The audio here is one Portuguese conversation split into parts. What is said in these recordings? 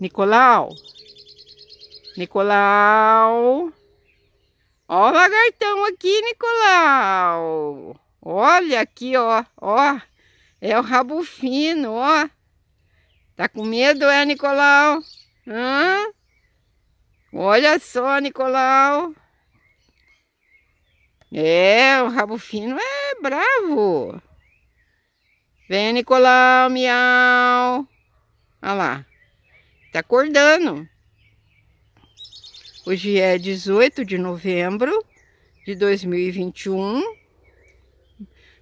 Nicolau. Nicolau. Ó o lagartão aqui, Nicolau. Olha aqui, ó. Ó. É o rabo fino, ó. Tá com medo, é, Nicolau? Hã? Olha só, Nicolau. É, o rabo fino é bravo. Vem, Nicolau, miau. Olha lá. Tá acordando. Hoje é 18 de novembro de 2021.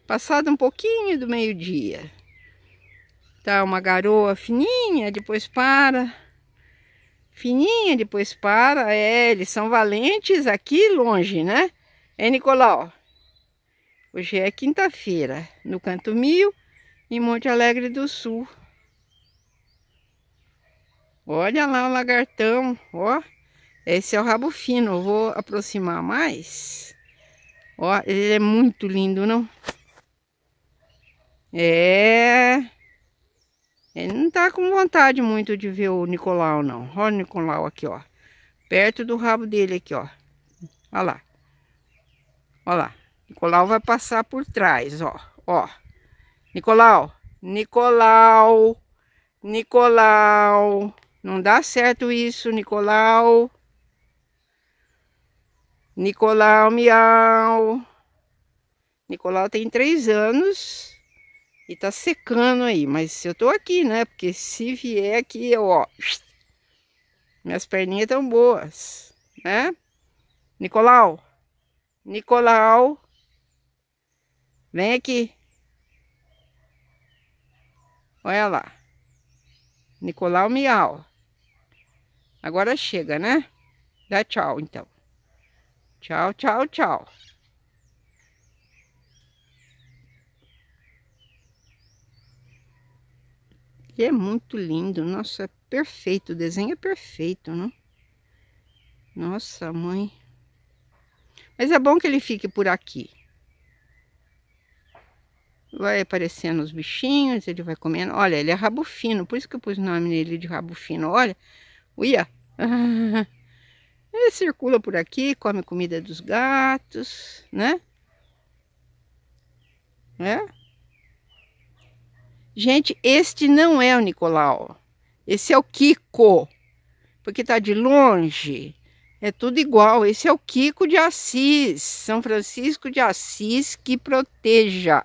Passado um pouquinho do meio-dia. Tá uma garoa fininha, depois para. Fininha, depois para. É, eles são valentes aqui longe, né? É, Nicolau? Hoje é quinta-feira, no Canto Mil, em Monte Alegre do Sul. Olha lá o lagartão, ó. Esse é o rabo fino, eu vou aproximar mais. Ó, ele é muito lindo, não? É... Ele não tá com vontade muito de ver o Nicolau, não. Olha o Nicolau aqui, ó. Perto do rabo dele aqui, ó. Olha lá. Olha lá. Nicolau vai passar por trás, ó. Ó. Nicolau. Nicolau. Nicolau. Não dá certo isso, Nicolau. Nicolau, miau. Nicolau tem três anos e tá secando aí. Mas eu tô aqui, né? Porque se vier aqui, eu, ó... Minhas perninhas tão boas, né? Nicolau. Nicolau. Vem aqui. Olha lá. Nicolau Miau. Agora chega, né? Dá tchau, então. Tchau, tchau, tchau. Ele é muito lindo. Nossa, é perfeito. O desenho é perfeito, né? Nossa, mãe. Mas é bom que ele fique por aqui. Vai aparecendo os bichinhos, ele vai comendo. Olha, ele é rabo fino. Por isso que eu pus o nome nele de rabo fino. Olha, Uia! Ele circula por aqui, come comida dos gatos, né? É? Gente, este não é o Nicolau. Esse é o Kiko. Porque tá de longe. É tudo igual. Esse é o Kiko de Assis. São Francisco de Assis que proteja.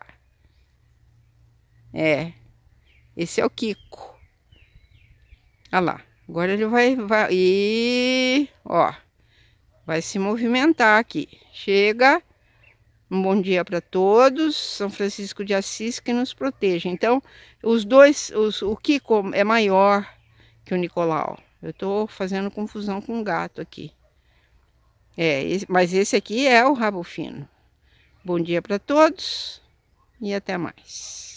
É. Esse é o Kiko. Olha lá. Agora ele vai, vai e ó, vai se movimentar aqui. Chega. Um bom dia para todos. São Francisco de Assis que nos proteja. Então, os dois, os, o Kiko é maior que o Nicolau. Eu estou fazendo confusão com o gato aqui. É, esse, mas esse aqui é o rabo fino. Bom dia para todos e até mais.